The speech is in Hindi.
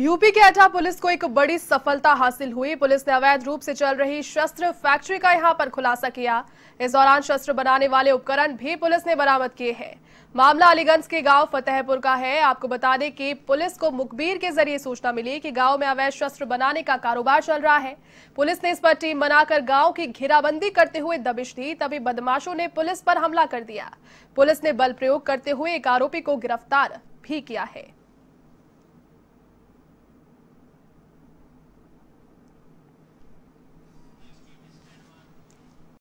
यूपी के अटा पुलिस को एक बड़ी सफलता हासिल हुई पुलिस ने अवैध रूप से चल रही शस्त्र फैक्ट्री का यहां पर खुलासा किया इस दौरान शस्त्र बनाने वाले उपकरण भी पुलिस ने बरामद किए हैं मामला अलीगंज के गांव फतेहपुर का है आपको बता दें कि पुलिस को मुखबिर के जरिए सूचना मिली कि गांव में अवैध शस्त्र बनाने का कारोबार चल रहा है पुलिस ने इस पर टीम बनाकर गांव की घेराबंदी करते हुए दबिश दी तभी बदमाशों ने पुलिस पर हमला कर दिया पुलिस ने बल प्रयोग करते हुए एक आरोपी को गिरफ्तार भी किया है